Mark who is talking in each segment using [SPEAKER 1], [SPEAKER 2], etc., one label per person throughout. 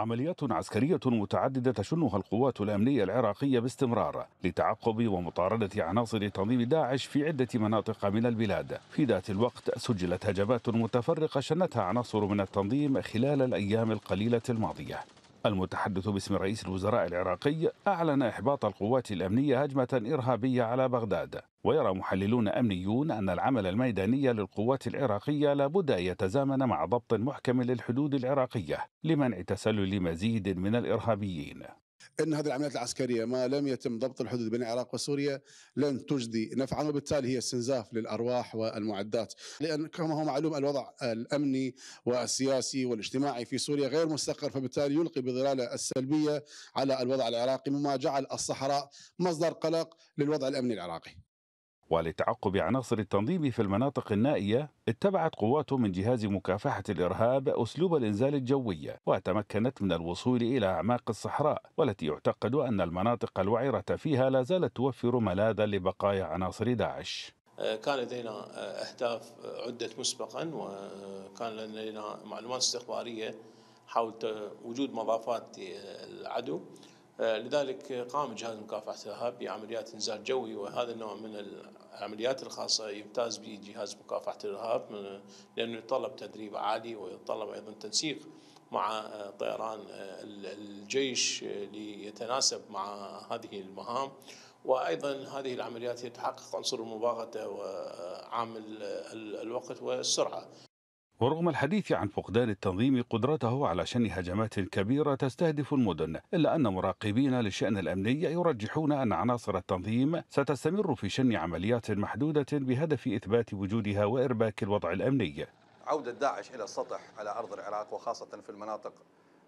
[SPEAKER 1] عمليات عسكرية متعددة تشنها القوات الأمنية العراقية باستمرار لتعقب ومطاردة عناصر تنظيم داعش في عدة مناطق من البلاد في ذات الوقت سجلت هجمات متفرقة شنتها عناصر من التنظيم خلال الأيام القليلة الماضية المتحدث باسم رئيس الوزراء العراقي أعلن إحباط القوات الأمنية هجمة إرهابية على بغداد ويرى محللون أمنيون أن العمل الميداني للقوات العراقية لابد أن يتزامن مع ضبط محكم للحدود العراقية لمنع تسلل مزيد من الإرهابيين
[SPEAKER 2] ان هذه العمليات العسكريه ما لم يتم ضبط الحدود بين العراق وسوريا لن تجدي نفعا وبالتالي هي استنزاف للارواح والمعدات لان كما هو معلوم الوضع الامني والسياسي والاجتماعي في سوريا غير مستقر فبالتالي يلقي بظلاله السلبيه على الوضع العراقي مما جعل الصحراء مصدر قلق للوضع الامني العراقي
[SPEAKER 1] ولتعقب عناصر التنظيم في المناطق النائية اتبعت قواته من جهاز مكافحة الإرهاب أسلوب الإنزال الجوي وتمكنت من الوصول إلى أعماق الصحراء والتي يعتقد أن المناطق الوعرة فيها لا زالت توفر ملاذا لبقايا عناصر داعش
[SPEAKER 3] آه، كان لدينا آه، أهداف آه، عدت مسبقا وكان لدينا معلومات استخبارية حول وجود مضافات العدو آه، لذلك قام جهاز مكافحة الإرهاب بعمليات إنزال جوي وهذا النوع من العمليات الخاصة يمتاز به جهاز مكافحة الإرهاب لأنه يتطلب تدريب عالي ويتطلب أيضا تنسيق مع آه، طيران آه، الجيش ليتناسب مع هذه المهام وايضا هذه العمليات هي تحقق عنصر المباغته وعامل الوقت والسرعه
[SPEAKER 1] ورغم الحديث عن فقدان التنظيم قدرته على شن هجمات كبيرة تستهدف المدن إلا أن مراقبين للشأن الأمني يرجحون أن عناصر التنظيم ستستمر في شن عمليات محدودة بهدف إثبات وجودها وإرباك الوضع الأمني
[SPEAKER 4] عودة داعش إلى السطح على أرض العراق وخاصة في المناطق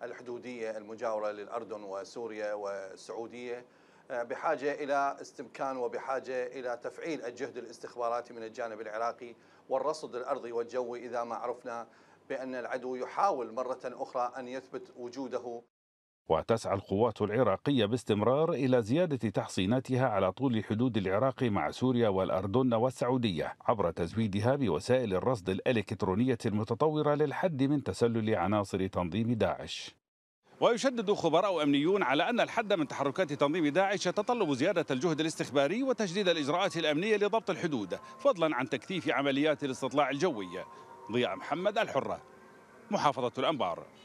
[SPEAKER 4] الحدودية المجاورة للأردن وسوريا والسعودية آه، بحاجة إلى استمكان وبحاجة إلى تفعيل الجهد الاستخباراتي من الجانب العراقي والرصد الأرضي والجوي إذا ما عرفنا بأن العدو يحاول مرة أخرى أن يثبت وجوده
[SPEAKER 1] وتسعى القوات العراقية باستمرار إلى زيادة تحصيناتها على طول حدود العراق مع سوريا والأردن والسعودية عبر تزويدها بوسائل الرصد الإلكترونية المتطورة للحد من تسلل عناصر تنظيم داعش ويشدد خبراء أمنيون على أن الحد من تحركات تنظيم داعش يتطلب زيادة الجهد الاستخباري وتجديد الإجراءات الأمنية لضبط الحدود فضلا عن تكثيف عمليات الاستطلاع الجوي ضياء محمد الحرة محافظة الأنبار